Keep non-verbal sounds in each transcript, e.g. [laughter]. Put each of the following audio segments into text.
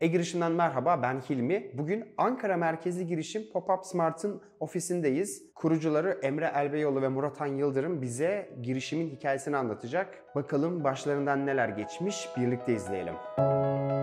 E-girişimden merhaba ben Hilmi. Bugün Ankara merkezli girişim Pop-Up Smart'ın ofisindeyiz. Kurucuları Emre Elbeyoğlu ve Muratan Yıldırım bize girişimin hikayesini anlatacak. Bakalım başlarından neler geçmiş birlikte izleyelim. Müzik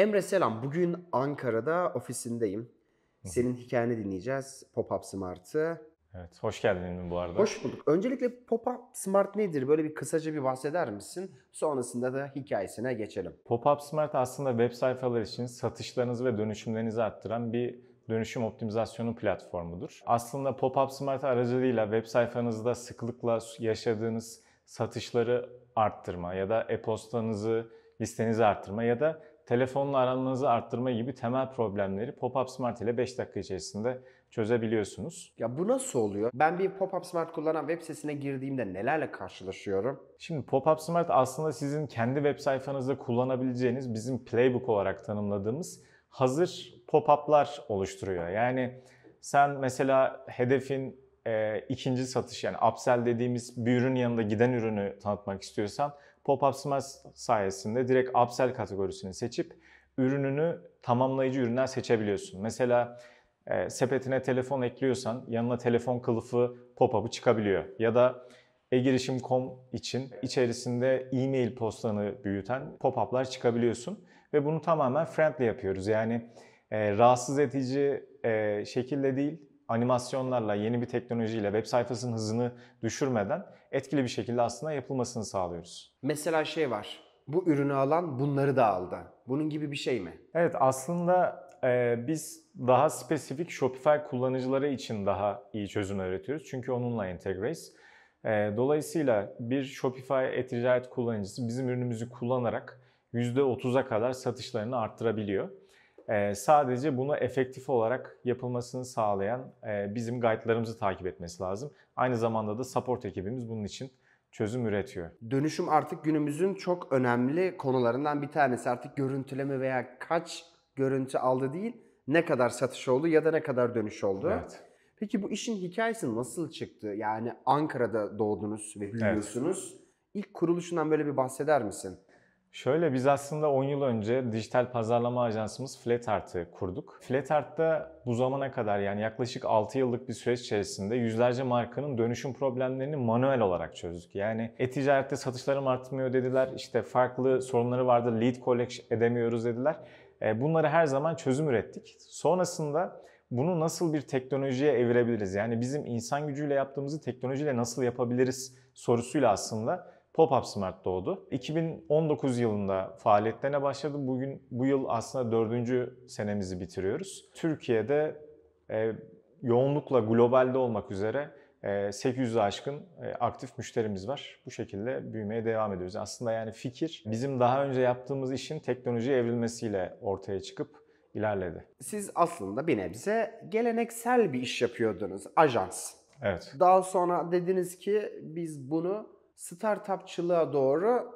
Emre selam. Bugün Ankara'da ofisindeyim. Senin hikayeni dinleyeceğiz. Pop-Up Smart'ı. Evet, hoş geldin bu arada. Hoş bulduk. Öncelikle Pop-Up Smart nedir? Böyle bir kısaca bir bahseder misin? Sonrasında da hikayesine geçelim. Pop-Up Smart aslında web sayfalar için satışlarınızı ve dönüşümlerinizi arttıran bir dönüşüm optimizasyonu platformudur. Aslında Pop-Up Smart aracılığıyla web sayfanızda sıklıkla yaşadığınız satışları arttırma ya da e-postanızı listenizi arttırma ya da telefonla aranızı arttırma gibi temel problemleri Pop-up Smart ile 5 dakika içerisinde çözebiliyorsunuz. Ya bu nasıl oluyor? Ben bir Pop-up Smart kullanan web sitesine girdiğimde nelerle karşılaşıyorum? Şimdi Pop-up Smart aslında sizin kendi web sayfanızda kullanabileceğiniz bizim playbook olarak tanımladığımız hazır pop-up'lar oluşturuyor. Yani sen mesela hedefin e, ikinci satış yani upsell dediğimiz bir ürün yanında giden ürünü tanıtmak istiyorsan Pop-up Smash sayesinde direkt upsell kategorisini seçip ürününü tamamlayıcı ürünler seçebiliyorsun. Mesela e, sepetine telefon ekliyorsan yanına telefon kılıfı pop-up'ı çıkabiliyor. Ya da e-girişim.com için içerisinde e-mail postanı büyüten pop-up'lar çıkabiliyorsun. Ve bunu tamamen friendly yapıyoruz. Yani e, rahatsız edici e, şekilde değil, animasyonlarla, yeni bir teknolojiyle web sayfasının hızını düşürmeden etkili bir şekilde aslında yapılmasını sağlıyoruz. Mesela şey var. Bu ürünü alan bunları da aldı. Bunun gibi bir şey mi? Evet aslında e, biz daha spesifik Shopify kullanıcıları için daha iyi çözümler üretiyoruz. Çünkü onunla entegreyiz. E, dolayısıyla bir Shopify e-ticaret kullanıcısı bizim ürünümüzü kullanarak %30'a kadar satışlarını arttırabiliyor. Ee, sadece bunu efektif olarak yapılmasını sağlayan e, bizim guide'larımızı takip etmesi lazım. Aynı zamanda da support ekibimiz bunun için çözüm üretiyor. Dönüşüm artık günümüzün çok önemli konularından bir tanesi. Artık görüntüleme veya kaç görüntü aldı değil, ne kadar satış oldu ya da ne kadar dönüş oldu. Evet. Peki bu işin hikayesi nasıl çıktı? Yani Ankara'da doğdunuz ve büyüyorsunuz. Evet. İlk kuruluşundan böyle bir bahseder misin? Şöyle biz aslında 10 yıl önce dijital pazarlama ajansımız Flatart'ı kurduk. Flatart'ta bu zamana kadar yani yaklaşık 6 yıllık bir süreç içerisinde yüzlerce markanın dönüşüm problemlerini manuel olarak çözdük. Yani e-ticarette satışlarım artmıyor dediler, işte farklı sorunları vardı, lead collect edemiyoruz dediler. E, bunları her zaman çözüm ürettik. Sonrasında bunu nasıl bir teknolojiye evirebiliriz? Yani bizim insan gücüyle yaptığımızı teknolojiyle nasıl yapabiliriz sorusuyla aslında Pop-Up Smart doğdu. 2019 yılında faaliyetlerine başladı. Bugün bu yıl aslında dördüncü senemizi bitiriyoruz. Türkiye'de e, yoğunlukla globalde olmak üzere 800 e, aşkın e, aktif müşterimiz var. Bu şekilde büyümeye devam ediyoruz. Aslında yani fikir bizim daha önce yaptığımız işin teknoloji evrilmesiyle ortaya çıkıp ilerledi. Siz aslında bir nebze geleneksel bir iş yapıyordunuz, ajans. Evet. Daha sonra dediniz ki biz bunu startupçılığa doğru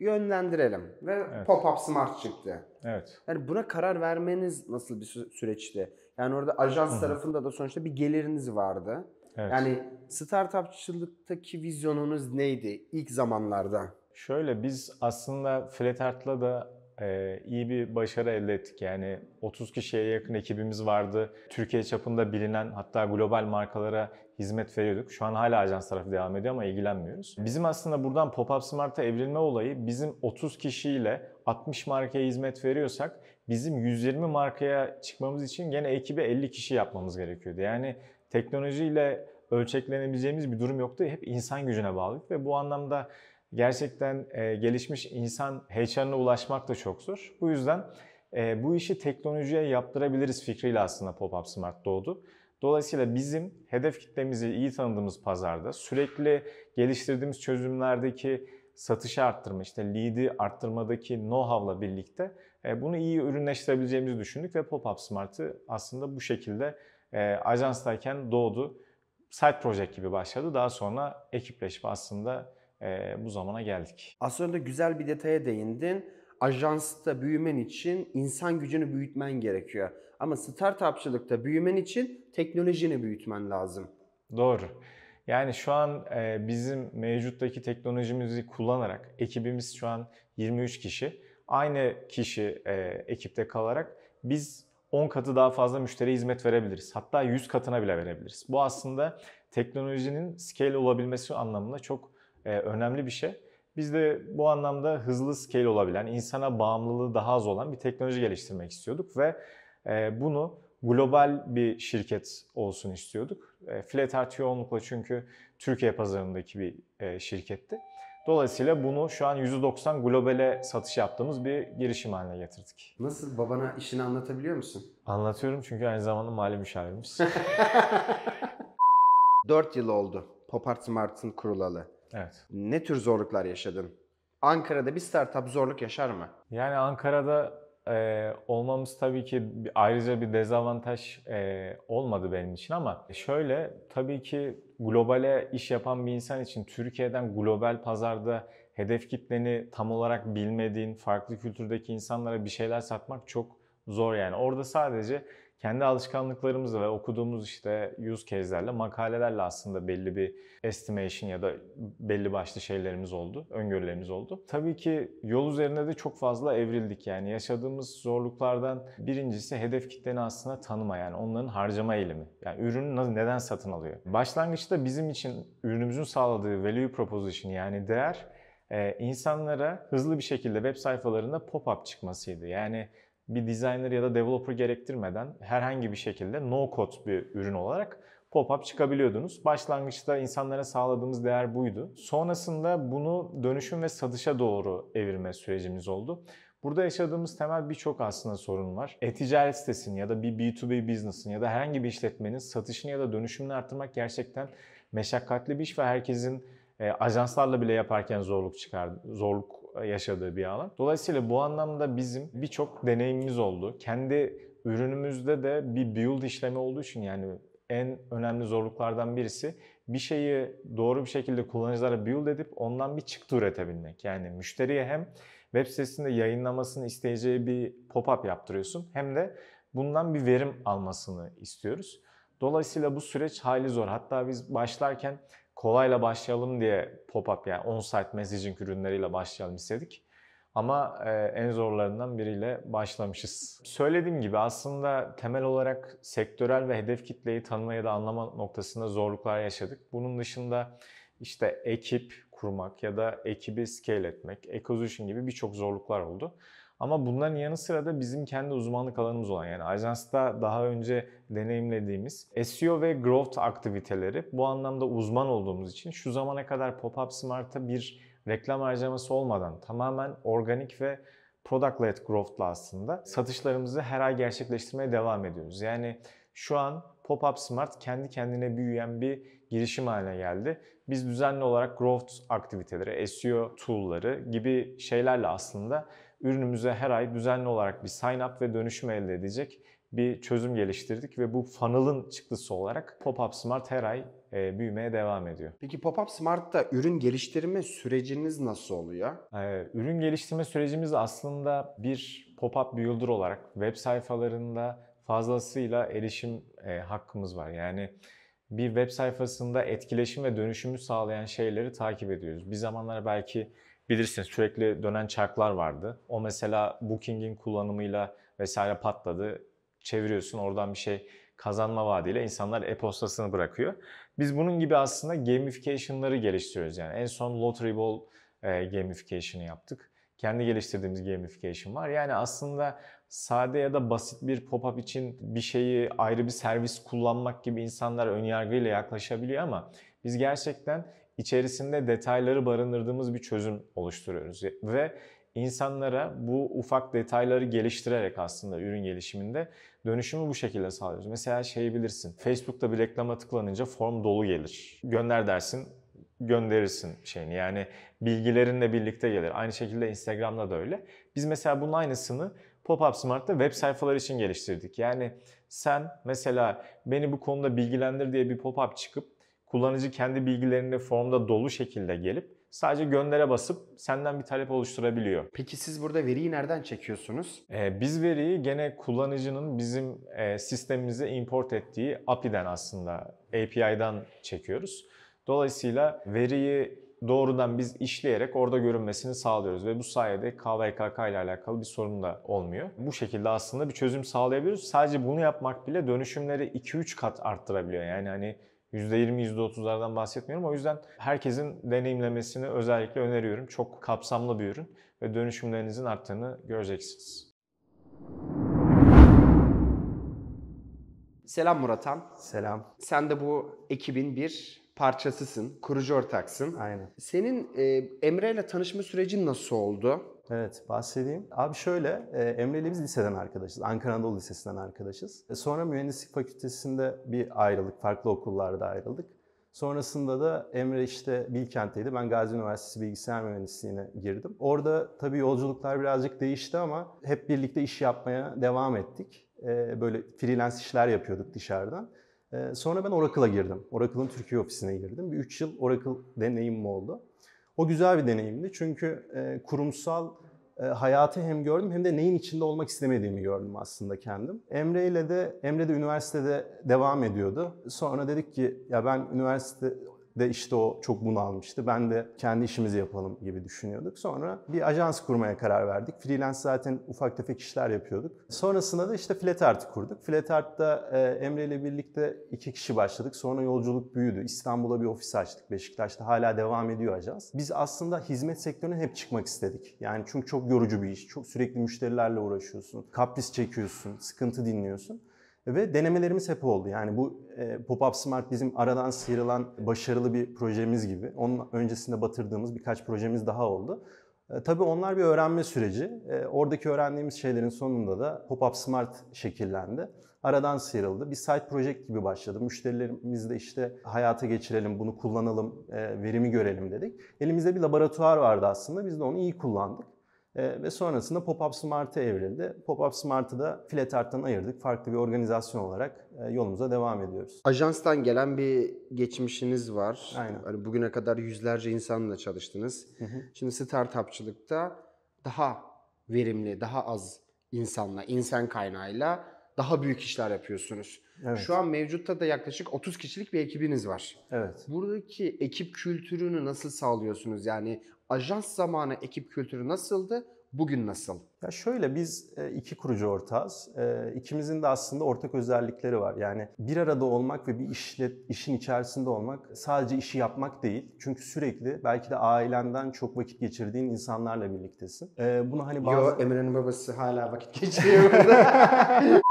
yönlendirelim ve evet. pop-up smart çıktı. Evet. Yani buna karar vermeniz nasıl bir süreçti? Yani orada ajans Hı-hı. tarafında da sonuçta bir geliriniz vardı. Evet. Yani startupçılıktaki vizyonunuz neydi ilk zamanlarda? Şöyle biz aslında Flatart'la da e, iyi bir başarı elde ettik. Yani 30 kişiye yakın ekibimiz vardı. Türkiye çapında bilinen hatta global markalara hizmet veriyorduk. Şu an hala ajans tarafı devam ediyor ama ilgilenmiyoruz. Bizim aslında buradan Pop-Up Smart'a evrilme olayı bizim 30 kişiyle 60 markaya hizmet veriyorsak bizim 120 markaya çıkmamız için gene ekibi 50 kişi yapmamız gerekiyordu. Yani teknolojiyle ölçeklenebileceğimiz bir durum yoktu. Hep insan gücüne bağlıydık ve bu anlamda gerçekten e, gelişmiş insan heykeline ulaşmak da çok zor. Bu yüzden e, bu işi teknolojiye yaptırabiliriz fikriyle aslında Pop-Up Smart doğdu. Dolayısıyla bizim hedef kitlemizi iyi tanıdığımız pazarda sürekli geliştirdiğimiz çözümlerdeki satışı arttırma, işte lead'i arttırmadaki know-how'la birlikte e, bunu iyi ürünleştirebileceğimizi düşündük ve Pop-Up Smart'ı aslında bu şekilde e, ajanstayken doğdu. site Project gibi başladı. Daha sonra ekipleşip aslında e, bu zamana geldik. Aslında güzel bir detaya değindin. Ajansta büyümen için insan gücünü büyütmen gerekiyor. Ama startupçılıkta büyümen için teknolojini büyütmen lazım. Doğru. Yani şu an e, bizim mevcuttaki teknolojimizi kullanarak ekibimiz şu an 23 kişi. Aynı kişi e, ekipte kalarak biz 10 katı daha fazla müşteriye hizmet verebiliriz. Hatta 100 katına bile verebiliriz. Bu aslında teknolojinin scale olabilmesi anlamında çok e, önemli bir şey. Biz de bu anlamda hızlı scale olabilen, insana bağımlılığı daha az olan bir teknoloji geliştirmek istiyorduk ve e, bunu global bir şirket olsun istiyorduk. E, Flat yoğunlukla çünkü Türkiye pazarındaki bir e, şirketti. Dolayısıyla bunu şu an 190 globale satış yaptığımız bir girişim haline getirdik. Nasıl babana işini anlatabiliyor musun? Anlatıyorum çünkü aynı zamanda mali müşavirimiz. 4 [laughs] yıl oldu Popart Art Smart'ın kurulalı. Evet. Ne tür zorluklar yaşadın? Ankara'da bir startup zorluk yaşar mı? Yani Ankara'da e, olmamız tabii ki ayrıca bir dezavantaj e, olmadı benim için ama şöyle tabii ki globale iş yapan bir insan için Türkiye'den global pazarda hedef kitleni tam olarak bilmediğin farklı kültürdeki insanlara bir şeyler satmak çok zor yani. Orada sadece kendi alışkanlıklarımızla ve okuduğumuz işte yüz kezlerle makalelerle aslında belli bir estimation ya da belli başlı şeylerimiz oldu, öngörülerimiz oldu. Tabii ki yol üzerinde de çok fazla evrildik yani yaşadığımız zorluklardan birincisi hedef kitleni aslında tanıma yani onların harcama eğilimi. Yani ürünü neden satın alıyor? Başlangıçta bizim için ürünümüzün sağladığı value proposition yani değer e, insanlara hızlı bir şekilde web sayfalarında pop-up çıkmasıydı. Yani bir designer ya da developer gerektirmeden herhangi bir şekilde no-code bir ürün olarak pop-up çıkabiliyordunuz. Başlangıçta insanlara sağladığımız değer buydu. Sonrasında bunu dönüşüm ve satışa doğru evirme sürecimiz oldu. Burada yaşadığımız temel birçok aslında sorun var. E-ticaret sitesinin ya da bir B2B business'ın ya da herhangi bir işletmenin satışını ya da dönüşümünü arttırmak gerçekten meşakkatli bir iş ve herkesin e, ajanslarla bile yaparken zorluk çıkar, zorluk yaşadığı bir alan. Dolayısıyla bu anlamda bizim birçok deneyimimiz oldu. Kendi ürünümüzde de bir build işlemi olduğu için yani en önemli zorluklardan birisi bir şeyi doğru bir şekilde kullanıcılara build edip ondan bir çıktı üretebilmek. Yani müşteriye hem web sitesinde yayınlamasını isteyeceği bir pop-up yaptırıyorsun hem de bundan bir verim almasını istiyoruz. Dolayısıyla bu süreç hali zor. Hatta biz başlarken kolayla başlayalım diye pop-up yani on-site messaging ürünleriyle başlayalım istedik. Ama e, en zorlarından biriyle başlamışız. Söylediğim gibi aslında temel olarak sektörel ve hedef kitleyi tanıma ya da anlama noktasında zorluklar yaşadık. Bunun dışında işte ekip kurmak ya da ekibi scale etmek, ecosystem gibi birçok zorluklar oldu. Ama bunların yanı sıra da bizim kendi uzmanlık alanımız olan yani ajansta daha önce deneyimlediğimiz SEO ve growth aktiviteleri bu anlamda uzman olduğumuz için şu zamana kadar Pop-Up Smart'a bir reklam harcaması olmadan tamamen organik ve product-led growth'la aslında satışlarımızı her ay gerçekleştirmeye devam ediyoruz. Yani şu an Pop-Up Smart kendi kendine büyüyen bir girişim haline geldi. Biz düzenli olarak growth aktiviteleri, SEO tool'ları gibi şeylerle aslında ürünümüze her ay düzenli olarak bir sign up ve dönüşüm elde edecek bir çözüm geliştirdik ve bu funnel'ın çıktısı olarak Pop-Up Smart her ay e, büyümeye devam ediyor. Peki Pop-Up Smart'ta ürün geliştirme süreciniz nasıl oluyor? Ee, ürün geliştirme sürecimiz aslında bir pop-up builder olarak web sayfalarında fazlasıyla erişim e, hakkımız var. Yani bir web sayfasında etkileşim ve dönüşümü sağlayan şeyleri takip ediyoruz. Bir zamanlar belki Bilirsiniz sürekli dönen çarklar vardı. O mesela Booking'in kullanımıyla vesaire patladı. Çeviriyorsun oradan bir şey kazanma vaadiyle insanlar e-postasını bırakıyor. Biz bunun gibi aslında gamification'ları geliştiriyoruz. Yani en son Lottery Ball e, gamification'ı yaptık. Kendi geliştirdiğimiz gamification var. Yani aslında sade ya da basit bir pop-up için bir şeyi ayrı bir servis kullanmak gibi insanlar önyargıyla yaklaşabiliyor ama biz gerçekten içerisinde detayları barındırdığımız bir çözüm oluşturuyoruz. Ve insanlara bu ufak detayları geliştirerek aslında ürün gelişiminde dönüşümü bu şekilde sağlıyoruz. Mesela şey bilirsin. Facebook'ta bir reklama tıklanınca form dolu gelir. Gönder dersin gönderirsin şeyini. Yani bilgilerinle birlikte gelir. Aynı şekilde Instagram'da da öyle. Biz mesela bunun aynısını Pop-up Smart'ta web sayfaları için geliştirdik. Yani sen mesela beni bu konuda bilgilendir diye bir pop-up çıkıp kullanıcı kendi bilgilerini formda dolu şekilde gelip sadece göndere basıp senden bir talep oluşturabiliyor. Peki siz burada veriyi nereden çekiyorsunuz? Ee, biz veriyi gene kullanıcının bizim e, sistemimize import ettiği API'den aslında API'dan çekiyoruz. Dolayısıyla veriyi doğrudan biz işleyerek orada görünmesini sağlıyoruz ve bu sayede KVKK ile alakalı bir sorun da olmuyor. Bu şekilde aslında bir çözüm sağlayabiliyoruz. Sadece bunu yapmak bile dönüşümleri 2-3 kat arttırabiliyor. Yani hani %20-%30'lardan bahsetmiyorum. O yüzden herkesin deneyimlemesini özellikle öneriyorum. Çok kapsamlı bir ürün ve dönüşümlerinizin arttığını göreceksiniz. Selam Muratan. Selam. Sen de bu ekibin bir parçasısın, kurucu ortaksın. Aynen. Senin e, Emre ile tanışma sürecin nasıl oldu? Evet bahsedeyim. Abi şöyle e, Emre ile biz liseden arkadaşız. Ankara Anadolu Lisesi'nden arkadaşız. E, sonra mühendislik fakültesinde bir ayrılık. Farklı okullarda ayrıldık. Sonrasında da Emre işte Bilkent'teydi. Ben Gazi Üniversitesi Bilgisayar Mühendisliğine girdim. Orada tabii yolculuklar birazcık değişti ama hep birlikte iş yapmaya devam ettik. E, böyle freelance işler yapıyorduk dışarıdan. Ee, sonra ben Oracle'a girdim. Oracle'ın Türkiye ofisine girdim. Bir 3 yıl Oracle deneyimim oldu. O güzel bir deneyimdi çünkü e, kurumsal e, hayatı hem gördüm hem de neyin içinde olmak istemediğimi gördüm aslında kendim. Emre ile de Emre de üniversitede devam ediyordu. Sonra dedik ki ya ben üniversite de işte o çok bunalmıştı. Ben de kendi işimizi yapalım gibi düşünüyorduk. Sonra bir ajans kurmaya karar verdik. Freelance zaten ufak tefek işler yapıyorduk. Sonrasında da işte Flat kurduk. Flat Art'ta e, Emre ile birlikte iki kişi başladık. Sonra yolculuk büyüdü. İstanbul'a bir ofis açtık. Beşiktaş'ta hala devam ediyor ajans. Biz aslında hizmet sektörüne hep çıkmak istedik. Yani çünkü çok yorucu bir iş. Çok sürekli müşterilerle uğraşıyorsun. Kapris çekiyorsun. Sıkıntı dinliyorsun. Ve denemelerimiz hep oldu. Yani bu e, Pop-Up Smart bizim aradan sıyrılan başarılı bir projemiz gibi. Onun öncesinde batırdığımız birkaç projemiz daha oldu. E, tabii onlar bir öğrenme süreci. E, oradaki öğrendiğimiz şeylerin sonunda da Pop-Up Smart şekillendi. Aradan sıyrıldı. Bir site project gibi başladı. Müşterilerimizle işte hayata geçirelim, bunu kullanalım, e, verimi görelim dedik. Elimizde bir laboratuvar vardı aslında. Biz de onu iyi kullandık. E, ve sonrasında Pop-Up Smart'a evrildi. Pop-Up Smart'ı da Flatart'tan ayırdık. Farklı bir organizasyon olarak e, yolumuza devam ediyoruz. Ajanstan gelen bir geçmişiniz var. Aynen. Hani bugüne kadar yüzlerce insanla çalıştınız. Hı hı. Şimdi startupçılıkta daha verimli, daha az insanla, insan kaynağıyla daha büyük işler yapıyorsunuz. Evet. Şu an mevcutta da yaklaşık 30 kişilik bir ekibiniz var. Evet. Buradaki ekip kültürünü nasıl sağlıyorsunuz? Yani Ajans zamanı ekip kültürü nasıldı? Bugün nasıl? Ya şöyle biz e, iki kurucu ortağız. E, ikimizin de aslında ortak özellikleri var. Yani bir arada olmak ve bir işlet, işin içerisinde olmak sadece işi yapmak değil. Çünkü sürekli belki de ailenden çok vakit geçirdiğin insanlarla birliktesin. E, bunu hani bazı... Yo Emre'nin babası hala vakit geçiriyor burada.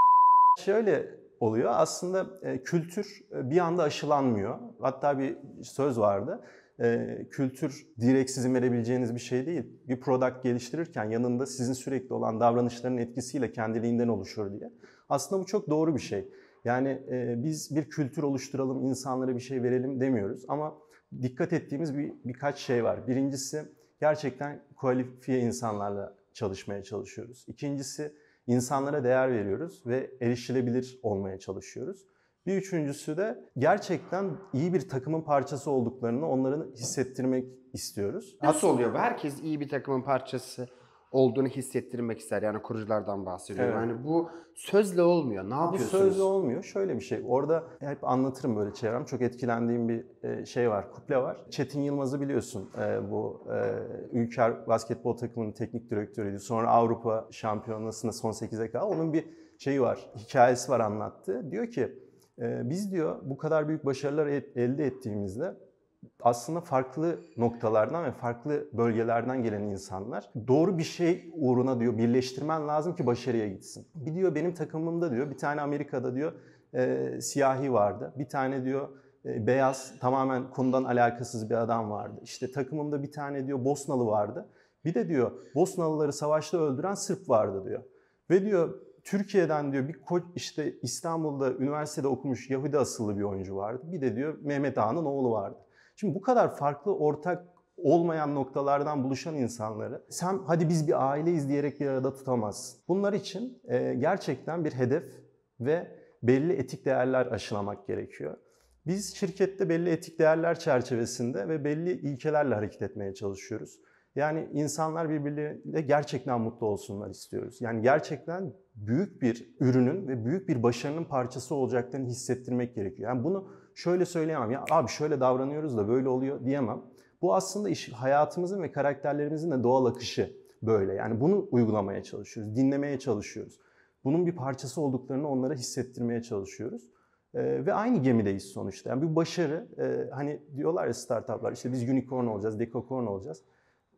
[laughs] [laughs] şöyle oluyor aslında kültür bir anda aşılanmıyor. Hatta bir söz vardı e, kültür direkt sizin verebileceğiniz bir şey değil. Bir product geliştirirken yanında sizin sürekli olan davranışların etkisiyle kendiliğinden oluşur diye. Aslında bu çok doğru bir şey. Yani e, biz bir kültür oluşturalım, insanlara bir şey verelim demiyoruz ama dikkat ettiğimiz bir birkaç şey var. Birincisi gerçekten kualifiye insanlarla çalışmaya çalışıyoruz. İkincisi insanlara değer veriyoruz ve erişilebilir olmaya çalışıyoruz. Bir üçüncüsü de gerçekten iyi bir takımın parçası olduklarını onların hissettirmek istiyoruz. Nasıl oluyor Herkes iyi bir takımın parçası olduğunu hissettirmek ister. Yani kuruculardan bahsediyorum. Evet. Yani bu sözle olmuyor. Ne yapıyorsunuz? Bu sözle olmuyor. Şöyle bir şey. Orada hep anlatırım böyle çevrem. Çok etkilendiğim bir e, şey var. Kuple var. Çetin Yılmaz'ı biliyorsun. E, bu e, Ülker basketbol takımının teknik direktörüydü. Sonra Avrupa şampiyonasında son 8'e kadar. Onun bir şeyi var. Hikayesi var anlattı. Diyor ki biz diyor bu kadar büyük başarılar elde ettiğimizde aslında farklı noktalardan ve farklı bölgelerden gelen insanlar doğru bir şey uğruna diyor birleştirmen lazım ki başarıya gitsin. Bir diyor benim takımımda diyor bir tane Amerika'da diyor e, siyahi vardı. Bir tane diyor e, beyaz tamamen konudan alakasız bir adam vardı. İşte takımımda bir tane diyor Bosnalı vardı. Bir de diyor Bosnalıları savaşta öldüren Sırp vardı diyor. Ve diyor Türkiye'den diyor bir koç işte İstanbul'da üniversitede okumuş Yahudi asıllı bir oyuncu vardı. Bir de diyor Mehmet Ağa'nın oğlu vardı. Şimdi bu kadar farklı ortak olmayan noktalardan buluşan insanları sen hadi biz bir aileyiz diyerek bir arada tutamazsın. Bunlar için e, gerçekten bir hedef ve belli etik değerler aşılamak gerekiyor. Biz şirkette belli etik değerler çerçevesinde ve belli ilkelerle hareket etmeye çalışıyoruz. Yani insanlar birbirleriyle gerçekten mutlu olsunlar istiyoruz. Yani gerçekten büyük bir ürünün ve büyük bir başarının parçası olacaklarını hissettirmek gerekiyor. Yani bunu şöyle söyleyemem ya abi şöyle davranıyoruz da böyle oluyor diyemem. Bu aslında iş, hayatımızın ve karakterlerimizin de doğal akışı böyle. Yani bunu uygulamaya çalışıyoruz, dinlemeye çalışıyoruz. Bunun bir parçası olduklarını onlara hissettirmeye çalışıyoruz. Ee, ve aynı gemideyiz sonuçta. Yani bir başarı, e, hani diyorlar ya startuplar işte biz unicorn olacağız, decacorn olacağız.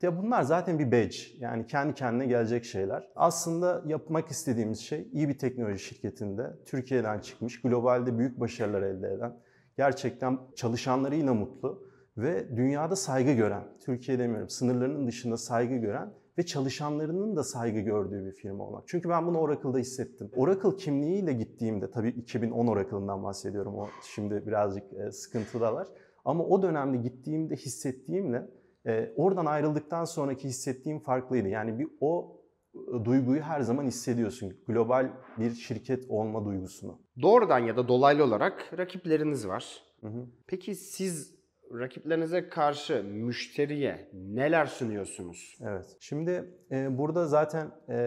Ya bunlar zaten bir badge. Yani kendi kendine gelecek şeyler. Aslında yapmak istediğimiz şey iyi bir teknoloji şirketinde Türkiye'den çıkmış, globalde büyük başarılar elde eden, gerçekten çalışanlarıyla mutlu ve dünyada saygı gören, Türkiye demiyorum, sınırlarının dışında saygı gören ve çalışanlarının da saygı gördüğü bir firma olmak. Çünkü ben bunu Oracle'da hissettim. Oracle kimliğiyle gittiğimde, tabii 2010 Oracle'ından bahsediyorum, o şimdi birazcık e, sıkıntıdalar. Ama o dönemde gittiğimde hissettiğimle ee, oradan ayrıldıktan sonraki hissettiğim farklıydı. Yani bir o e, duyguyu her zaman hissediyorsun. Global bir şirket olma duygusunu. Doğrudan ya da dolaylı olarak rakipleriniz var. Hı hı. Peki siz rakiplerinize karşı müşteriye neler sunuyorsunuz? Evet. Şimdi e, burada zaten e,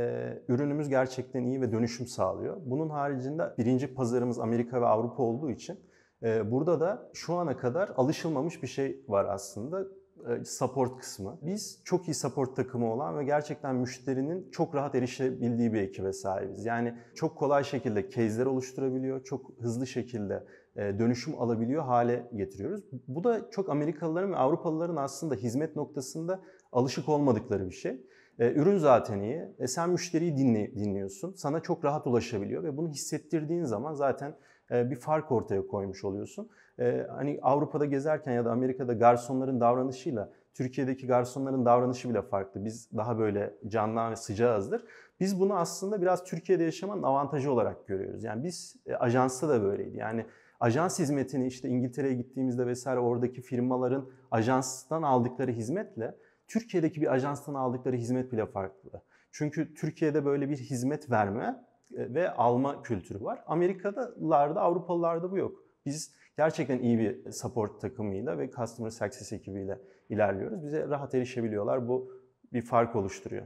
ürünümüz gerçekten iyi ve dönüşüm sağlıyor. Bunun haricinde birinci pazarımız Amerika ve Avrupa olduğu için e, burada da şu ana kadar alışılmamış bir şey var aslında. E, support kısmı. Biz çok iyi support takımı olan ve gerçekten müşterinin çok rahat erişebildiği bir ekibe sahibiz. Yani çok kolay şekilde case'ler oluşturabiliyor, çok hızlı şekilde e, dönüşüm alabiliyor hale getiriyoruz. Bu da çok Amerikalıların ve Avrupalıların aslında hizmet noktasında alışık olmadıkları bir şey. E, ürün zaten iyi. sen müşteriyi dinle, dinliyorsun. Sana çok rahat ulaşabiliyor ve bunu hissettirdiğin zaman zaten e, bir fark ortaya koymuş oluyorsun. E, hani Avrupa'da gezerken ya da Amerika'da garsonların davranışıyla Türkiye'deki garsonların davranışı bile farklı. Biz daha böyle canlı ve sıcağızdır. Biz bunu aslında biraz Türkiye'de yaşamanın avantajı olarak görüyoruz. Yani biz e, ajansta da böyleydi. Yani ajans hizmetini işte İngiltere'ye gittiğimizde vesaire oradaki firmaların ajanstan aldıkları hizmetle Türkiye'deki bir ajanstan aldıkları hizmet bile farklı. Çünkü Türkiye'de böyle bir hizmet verme e, ve alma kültürü var. Amerikalılarda, Avrupalılarda bu yok. Biz gerçekten iyi bir support takımıyla ve customer success ekibiyle ilerliyoruz. Bize rahat erişebiliyorlar. Bu bir fark oluşturuyor.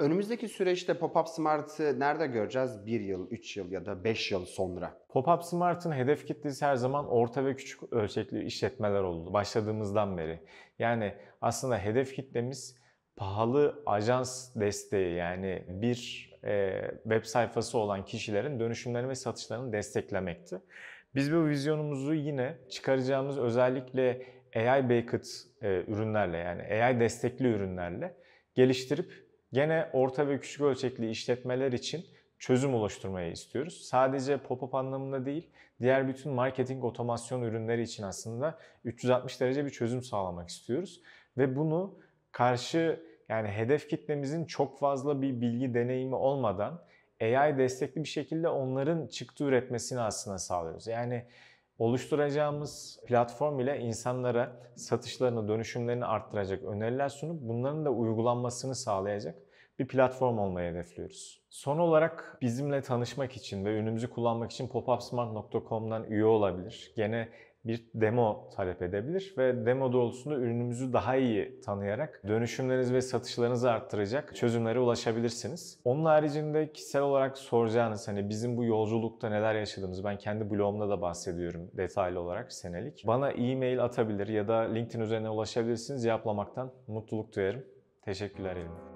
Önümüzdeki süreçte Pop-Up Smart'ı nerede göreceğiz? 1 yıl, 3 yıl ya da 5 yıl sonra. Pop-Up Smart'ın hedef kitlesi her zaman orta ve küçük ölçekli işletmeler oldu başladığımızdan beri. Yani aslında hedef kitlemiz pahalı ajans desteği yani bir e, web sayfası olan kişilerin dönüşümlerini ve satışlarını desteklemekti. Biz bu vizyonumuzu yine çıkaracağımız özellikle AI backed e, ürünlerle yani AI destekli ürünlerle geliştirip gene orta ve küçük ölçekli işletmeler için çözüm oluşturmayı istiyoruz. Sadece pop-up anlamında değil, diğer bütün marketing otomasyon ürünleri için aslında 360 derece bir çözüm sağlamak istiyoruz ve bunu karşı yani hedef kitlemizin çok fazla bir bilgi deneyimi olmadan AI destekli bir şekilde onların çıktı üretmesini aslında sağlıyoruz. Yani oluşturacağımız platform ile insanlara satışlarını, dönüşümlerini arttıracak öneriler sunup bunların da uygulanmasını sağlayacak bir platform olmayı hedefliyoruz. Son olarak bizimle tanışmak için ve ürünümüzü kullanmak için popupsmart.com'dan üye olabilir. Gene bir demo talep edebilir ve demo doğrultusunda ürünümüzü daha iyi tanıyarak dönüşümleriniz ve satışlarınızı arttıracak çözümlere ulaşabilirsiniz. Onun haricinde kişisel olarak soracağınız hani bizim bu yolculukta neler yaşadığımız ben kendi blogumda da bahsediyorum detaylı olarak senelik. Bana e-mail atabilir ya da LinkedIn üzerine ulaşabilirsiniz. yaplamaktan mutluluk duyarım. Teşekkürler Elif.